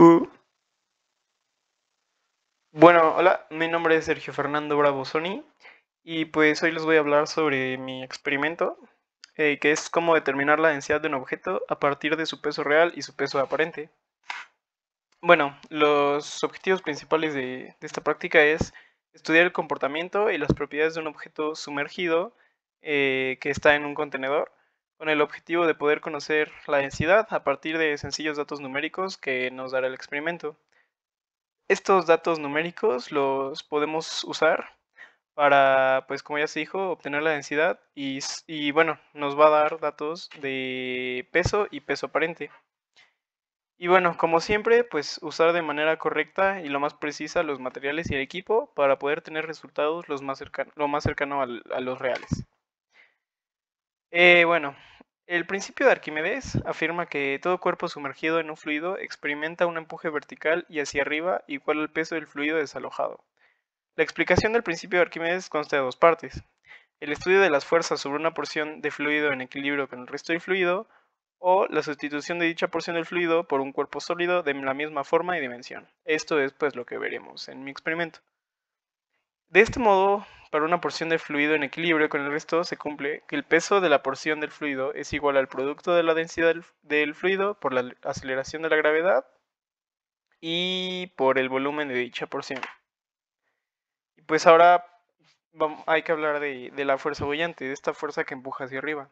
Bueno, hola, mi nombre es Sergio Fernando Bravo Sony y pues hoy les voy a hablar sobre mi experimento, eh, que es cómo determinar la densidad de un objeto a partir de su peso real y su peso aparente. Bueno, los objetivos principales de, esta práctica es estudiar el comportamiento y las propiedades de un objeto sumergido eh, que está en un contenedor con el objetivo de poder conocer la densidad a partir de sencillos datos numéricos que nos dará el experimento. Estos datos numéricos los podemos usar para, pues como ya se dijo, obtener la densidad y, bueno, nos va a dar datos de peso y peso aparente. Y bueno, como siempre, pues usar de manera correcta y lo más precisa los materiales y el equipo para poder tener resultados los más cercanos lo más cercano a los reales. Eh, bueno, el principio de Arquímedes afirma que todo cuerpo sumergido en un fluido experimenta un empuje vertical y hacia arriba igual al peso del fluido desalojado. La explicación del principio de Arquímedes consta de dos partes. El estudio de las fuerzas sobre una porción de fluido en equilibrio con el resto del fluido, o la sustitución de dicha porción del fluido por un cuerpo sólido de la misma forma y dimensión. Esto es pues lo que veremos en mi experimento. De este modo, para una porción de fluido en equilibrio con el resto, se cumple que el peso de la porción del fluido es igual al producto de la densidad del fluido por la aceleración de la gravedad y por el volumen de dicha porción. pues ahora hay que hablar de, la fuerza bollante, de esta fuerza que empuja hacia arriba.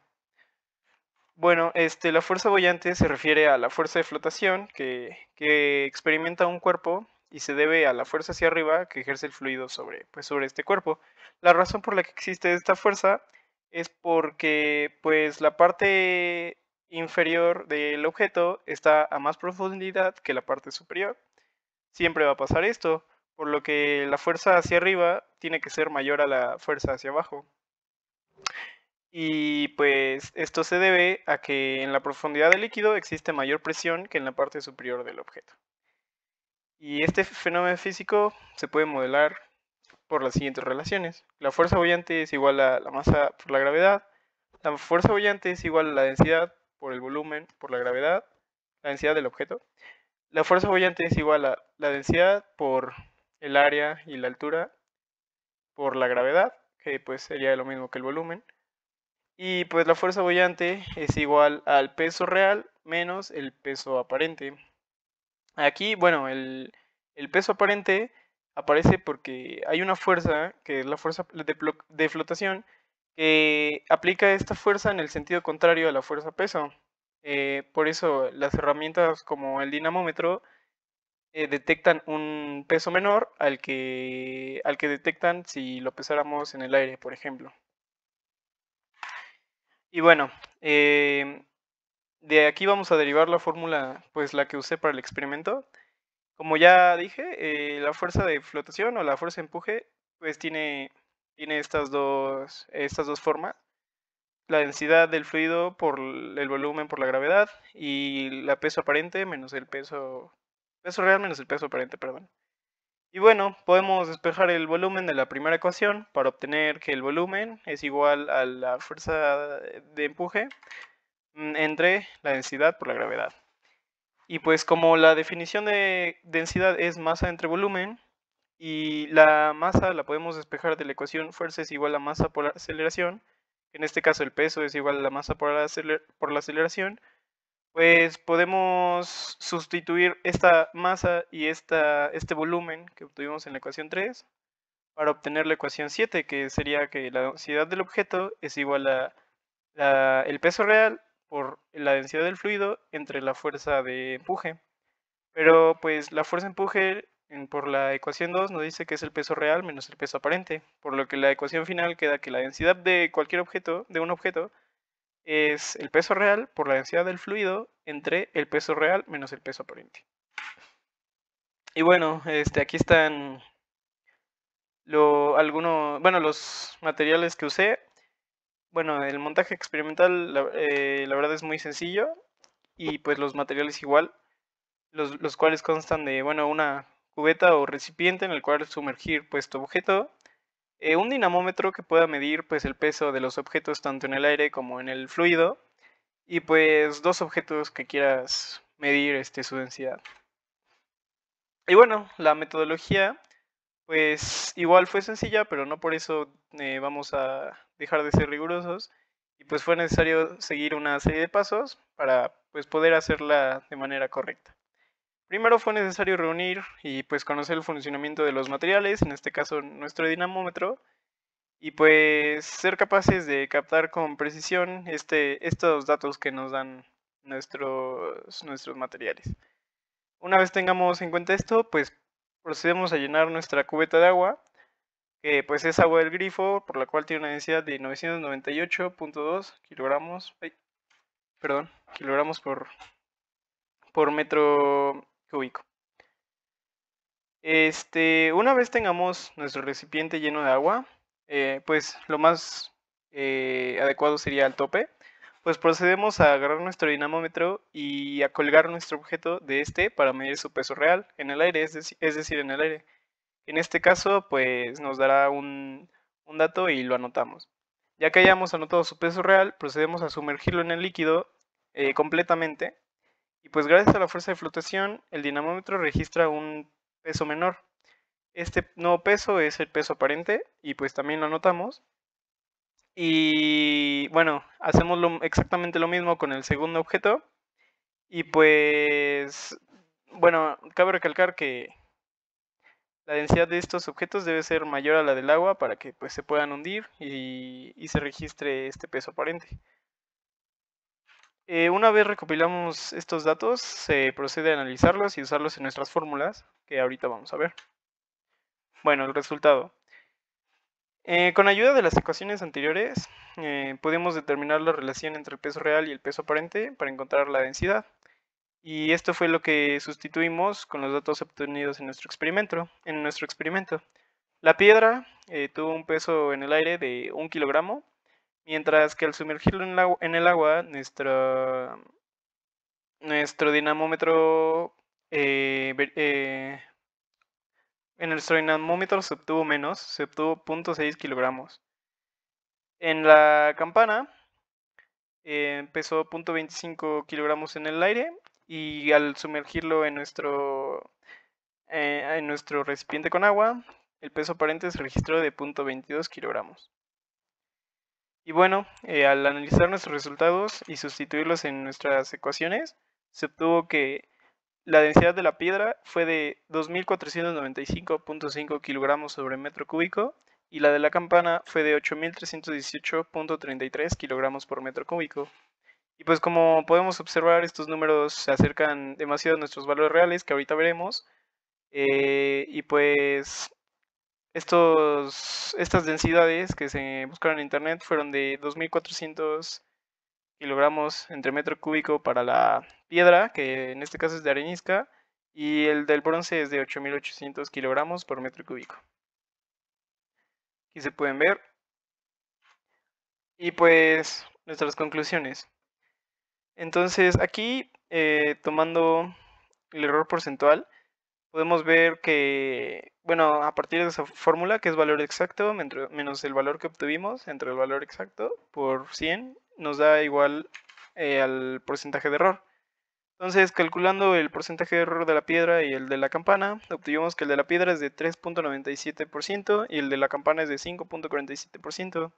Bueno, este, la fuerza bollante se refiere a la fuerza de flotación que experimenta un cuerpo y se debe a la fuerza hacia arriba que ejerce el fluido sobre, pues, sobre este cuerpo. La razón por la que existe esta fuerza es porque pues, la parte inferior del objeto está a más profundidad que la parte superior. Siempre va a pasar esto, por lo que la fuerza hacia arriba tiene que ser mayor a la fuerza hacia abajo. Y pues esto se debe a que en la profundidad del líquido existe mayor presión que en la parte superior del objeto. Y este fenómeno físico se puede modelar por las siguientes relaciones. La fuerza bollante es igual a la masa por la gravedad. La fuerza bollante es igual a la densidad por el volumen por la gravedad, la densidad del objeto. La fuerza bollante es igual a la densidad por el área y la altura por la gravedad, que pues sería lo mismo que el volumen. Y pues la fuerza bollante es igual al peso real menos el peso aparente. Aquí, bueno, el, peso aparente aparece porque hay una fuerza, que es la fuerza de, flotación, que aplica esta fuerza en el sentido contrario a la fuerza peso. Eh, por eso las herramientas como el dinamómetro eh, detectan un peso menor al que, al que detectan si lo pesáramos en el aire, por ejemplo. Y bueno, eh, de aquí vamos a derivar la fórmula, pues la que usé para el experimento. Como ya dije, eh, la fuerza de flotación o la fuerza de empuje, pues tiene, tiene estas, dos, estas dos formas. La densidad del fluido por el volumen por la gravedad y la peso aparente menos el peso, peso real menos el peso aparente, perdón. Y bueno, podemos despejar el volumen de la primera ecuación para obtener que el volumen es igual a la fuerza de empuje Mm, entre la densidad por la gravedad. Y pues como la definición de densidad es masa entre volumen, y la masa la podemos despejar de la ecuación fuerza es igual a masa por aceleración, en este caso el peso es igual a la masa por la, aceleración, pues podemos sustituir esta masa y esta, este volumen que obtuvimos en la ecuación 3 para obtener la ecuación 7, que sería que la densidad del objeto es igual a el peso real por la densidad del fluido entre la fuerza de empuje. Pero pues la fuerza de empuje por la ecuación 2 nos dice que es el peso real menos el peso aparente, por lo que la ecuación final queda que la densidad de cualquier objeto, de un objeto, es el peso real por la densidad del fluido entre el peso real menos el peso aparente. Y bueno, este, aquí están lo, algunos, bueno, los materiales que usé. Bueno, el montaje experimental eh, la, verdad es muy sencillo y pues los materiales igual, los, cuales constan de, bueno, una cubeta o recipiente en el cual sumergir pues tu objeto, eh, un dinamómetro que pueda medir pues el peso de los objetos tanto en el aire como en el fluido y pues dos objetos que quieras medir este, su densidad. Y bueno, la metodología pues igual fue sencilla, pero no por eso eh, vamos a dejar de ser rigurosos y pues fue necesario seguir una serie de pasos para pues poder hacerla de manera correcta. Primero fue necesario reunir y pues conocer el funcionamiento de los materiales, en este caso nuestro dinamómetro, y pues ser capaces de captar con precisión este, estos datos que nos dan nuestros, nuestros materiales. Una vez tengamos en cuenta esto, pues procedemos a llenar nuestra cubeta de agua eh, pues es agua del grifo, por la cual tiene una densidad de 998.2 kilogramos, perdón, kilogramos por, por metro cúbico. Este, una vez tengamos nuestro recipiente lleno de agua, eh, pues lo más eh, adecuado sería el tope, pues procedemos a agarrar nuestro dinamómetro y a colgar nuestro objeto de este para medir su peso real en el aire, es decir, en el aire. En este caso, pues nos dará un, dato y lo anotamos. Ya que hayamos anotado su peso real, procedemos a sumergirlo en el líquido eh, completamente. Y pues gracias a la fuerza de flotación, el dinamómetro registra un peso menor. Este nuevo peso es el peso aparente y pues también lo anotamos. Y bueno, hacemos exactamente lo mismo con el segundo objeto. Y pues, bueno, cabe recalcar que la densidad de estos objetos debe ser mayor a la del agua para que pues, se puedan hundir y, se registre este peso aparente. Eh, una vez recopilamos estos datos, se procede a analizarlos y usarlos en nuestras fórmulas, que ahorita vamos a ver. Bueno, el resultado. Eh, con ayuda de las ecuaciones anteriores, eh, podemos determinar la relación entre el peso real y el peso aparente para encontrar la densidad. Y esto fue lo que sustituimos con los datos obtenidos en nuestro experimento. En nuestro experimento. La piedra eh, tuvo un peso en el aire de un kilogramo, mientras que al sumergirlo en, el agua, nuestro nuestro dinamómetro eh, eh, en nuestro dinamómetro se obtuvo menos, se obtuvo 0.6 kilogramos. En la campana pesó 0.25 kilogramos en el aire y al sumergirlo en nuestro, eh, en nuestro recipiente con agua, el peso aparente se registró de 0.22 kilogramos. Y bueno, eh, al analizar nuestros resultados y sustituirlos en nuestras ecuaciones, se obtuvo que la densidad de la piedra fue de 2.495.5 kilogramos sobre metro cúbico y la de la campana fue de 8.318.33 kilogramos por metro cúbico. Y pues como podemos observar, estos números se acercan demasiado a nuestros valores reales, que ahorita veremos. Eh, y pues estos, estas densidades que se buscaron en internet fueron de 2400 kilogramos entre metro cúbico para la piedra, que en este caso es de arenisca, y el del bronce es de 8800 kilogramos por metro cúbico. Aquí se pueden ver. Y pues nuestras conclusiones. Entonces aquí, eh, tomando el error porcentual, podemos ver que, bueno, a partir de esa fórmula, que es valor exacto menos el valor que obtuvimos entre el valor exacto por 100, nos da igual eh, al porcentaje de error. Entonces, calculando el porcentaje de error de la piedra y el de la campana, obtuvimos que el de la piedra es de 3.97% y el de la campana es de 5.47%.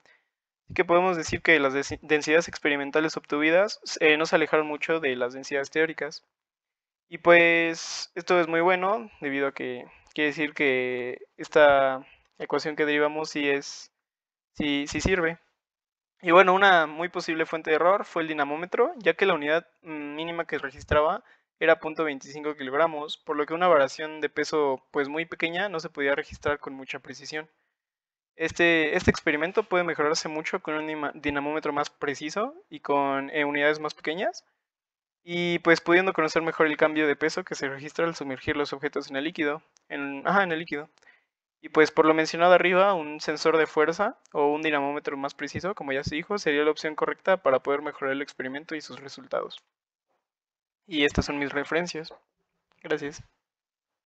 Así que podemos decir que las densidades experimentales obtuvidas eh, no se alejaron mucho de las densidades teóricas. Y pues esto es muy bueno, debido a que quiere decir que esta ecuación que derivamos sí, es, sí, sirve. Y bueno, una muy posible fuente de error fue el dinamómetro, ya que la unidad mm, mínima que registraba era 0.25 kilogramos, por lo que una variación de peso pues muy pequeña no se podía registrar con mucha precisión. Este, este, experimento puede mejorarse mucho con un dinamómetro más preciso y con eh, unidades más pequeñas, y pues pudiendo conocer mejor el cambio de peso que se registra al sumergir los objetos en el líquido. En, ajá, en el líquido. Y pues por lo mencionado arriba, un sensor de fuerza o un dinamómetro más preciso, como ya se dijo, sería la opción correcta para poder mejorar el experimento y sus resultados. Y estas son mis referencias. Gracias.